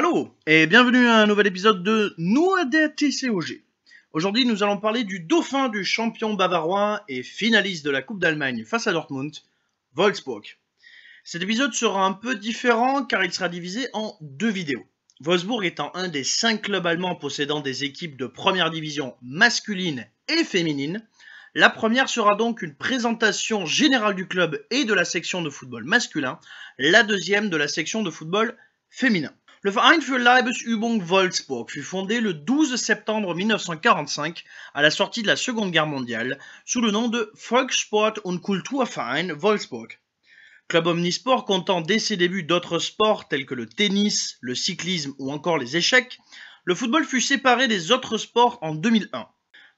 Allô, et bienvenue à un nouvel épisode de Noa TCOG. Aujourd'hui, nous allons parler du dauphin du champion bavarois et finaliste de la Coupe d'Allemagne face à Dortmund, Wolfsburg. Cet épisode sera un peu différent car il sera divisé en deux vidéos. Wolfsburg étant un des cinq clubs allemands possédant des équipes de première division masculine et féminine, la première sera donc une présentation générale du club et de la section de football masculin, la deuxième de la section de football féminin. Le Verein für Leibesübung Wolfsburg fut fondé le 12 septembre 1945, à la sortie de la Seconde Guerre mondiale, sous le nom de Volkssport und Kulturverein Wolfsburg. Club omnisport comptant dès ses débuts d'autres sports tels que le tennis, le cyclisme ou encore les échecs, le football fut séparé des autres sports en 2001.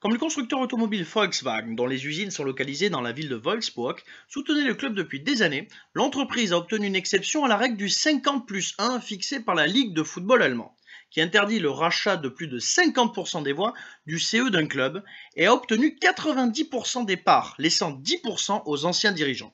Comme le constructeur automobile Volkswagen, dont les usines sont localisées dans la ville de Wolfsburg, soutenait le club depuis des années, l'entreprise a obtenu une exception à la règle du 50 plus 1 fixée par la Ligue de football allemand, qui interdit le rachat de plus de 50% des voix du CE d'un club et a obtenu 90% des parts, laissant 10% aux anciens dirigeants.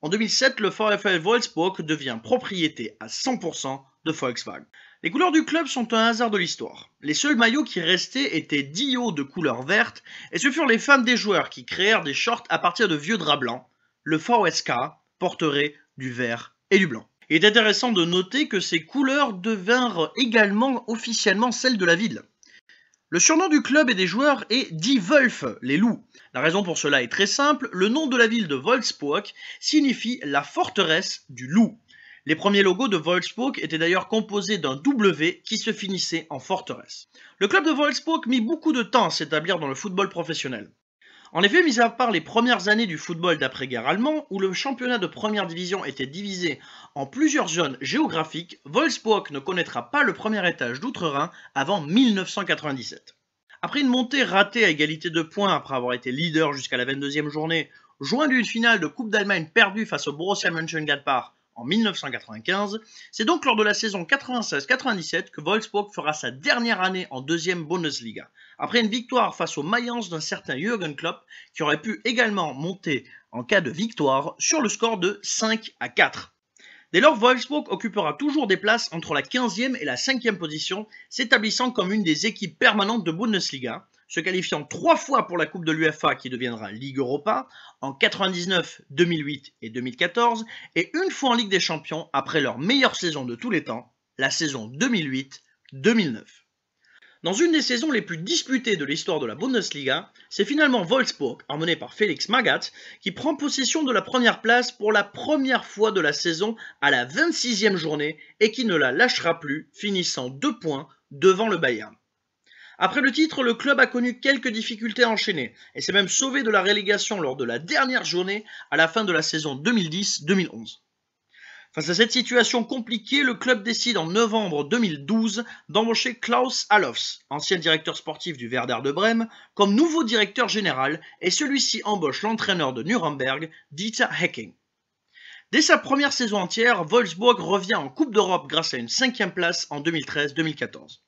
En 2007, le VfL Wolfsburg devient propriété à 100% Volkswagen. Les couleurs du club sont un hasard de l'histoire. Les seuls maillots qui restaient étaient Dio de couleur verte, et ce furent les femmes des joueurs qui créèrent des shorts à partir de vieux draps blancs. Le VSK porterait du vert et du blanc. Il est intéressant de noter que ces couleurs devinrent également officiellement celles de la ville. Le surnom du club et des joueurs est Die Wolf, les loups. La raison pour cela est très simple, le nom de la ville de Wolfsburg signifie la forteresse du loup. Les premiers logos de Wolfsburg étaient d'ailleurs composés d'un W qui se finissait en forteresse. Le club de Wolfsburg mit beaucoup de temps à s'établir dans le football professionnel. En effet, mis à part les premières années du football d'après-guerre allemand, où le championnat de première division était divisé en plusieurs zones géographiques, Wolfsburg ne connaîtra pas le premier étage d'outre-Rhin avant 1997. Après une montée ratée à égalité de points après avoir été leader jusqu'à la 22e journée, joint d'une finale de Coupe d'Allemagne perdue face au Borussia Mönchengladbach en 1995. C'est donc lors de la saison 96-97 que Wolfsburg fera sa dernière année en deuxième Bundesliga. Après une victoire face aux Mayence d'un certain Jürgen Klopp, qui aurait pu également monter en cas de victoire sur le score de 5 à 4. Dès lors, Wolfsburg occupera toujours des places entre la 15e et la 5e position, s'établissant comme une des équipes permanentes de Bundesliga, se qualifiant trois fois pour la Coupe de l'UFA qui deviendra Ligue Europa, en 1999, 2008 et 2014, et une fois en Ligue des Champions après leur meilleure saison de tous les temps, la saison 2008-2009. Dans une des saisons les plus disputées de l'histoire de la Bundesliga, c'est finalement Wolfsburg, emmené par Félix Magath, qui prend possession de la première place pour la première fois de la saison à la 26e journée et qui ne la lâchera plus, finissant deux points devant le Bayern. Après le titre, le club a connu quelques difficultés à enchaîner et s'est même sauvé de la relégation lors de la dernière journée à la fin de la saison 2010-2011. Face à cette situation compliquée, le club décide en novembre 2012 d'embaucher Klaus Alofs, ancien directeur sportif du Werder de Brême, comme nouveau directeur général et celui-ci embauche l'entraîneur de Nuremberg, Dieter Hecking. Dès sa première saison entière, Wolfsburg revient en Coupe d'Europe grâce à une cinquième place en 2013-2014.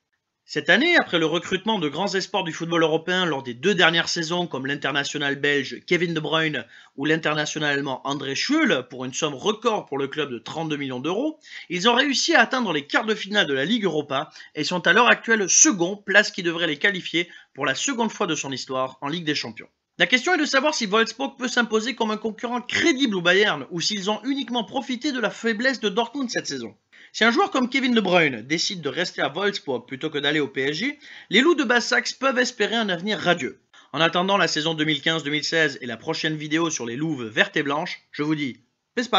Cette année, après le recrutement de grands espoirs du football européen lors des deux dernières saisons comme l'international belge Kevin De Bruyne ou l'international allemand André Schürrle pour une somme record pour le club de 32 millions d'euros, ils ont réussi à atteindre les quarts de finale de la Ligue Europa et sont à l'heure actuelle second, place qui devrait les qualifier pour la seconde fois de son histoire en Ligue des Champions. La question est de savoir si Wolfsburg peut s'imposer comme un concurrent crédible au Bayern ou s'ils ont uniquement profité de la faiblesse de Dortmund cette saison. Si un joueur comme Kevin De Bruyne décide de rester à Wolfsburg plutôt que d'aller au PSG, les loups de basse peuvent espérer un avenir radieux. En attendant la saison 2015-2016 et la prochaine vidéo sur les louves vertes et blanches, je vous dis Peace